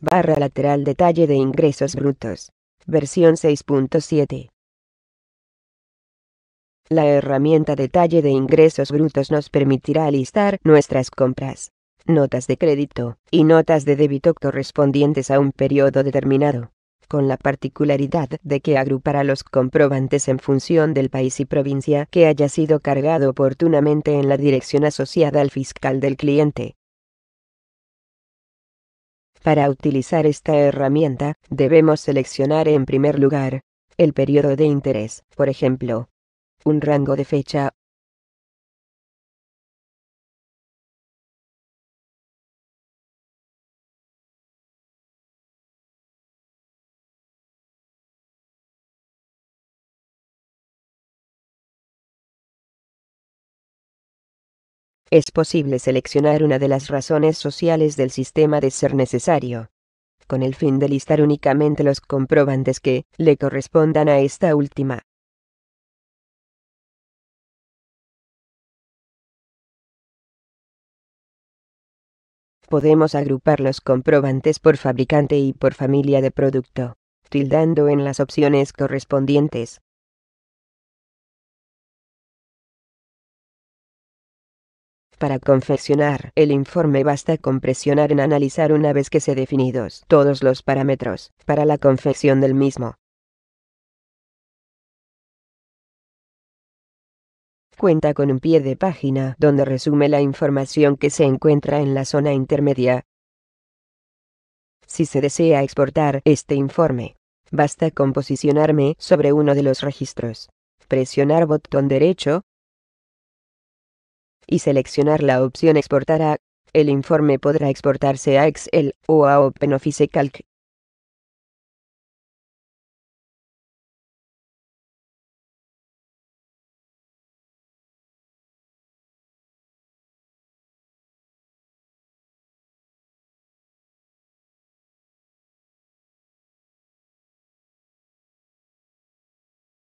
barra lateral detalle de ingresos brutos, versión 6.7. La herramienta detalle de ingresos brutos nos permitirá listar nuestras compras, notas de crédito y notas de débito correspondientes a un periodo determinado, con la particularidad de que agrupará los comprobantes en función del país y provincia que haya sido cargado oportunamente en la dirección asociada al fiscal del cliente. Para utilizar esta herramienta, debemos seleccionar en primer lugar el periodo de interés, por ejemplo, un rango de fecha es posible seleccionar una de las razones sociales del sistema de ser necesario, con el fin de listar únicamente los comprobantes que le correspondan a esta última. Podemos agrupar los comprobantes por fabricante y por familia de producto, tildando en las opciones correspondientes. para confeccionar el informe basta con presionar en analizar una vez que se definidos todos los parámetros para la confección del mismo. Cuenta con un pie de página donde resume la información que se encuentra en la zona intermedia. Si se desea exportar este informe, basta con posicionarme sobre uno de los registros, presionar botón derecho y seleccionar la opción Exportar a, el informe podrá exportarse a Excel o a OpenOffice Calc.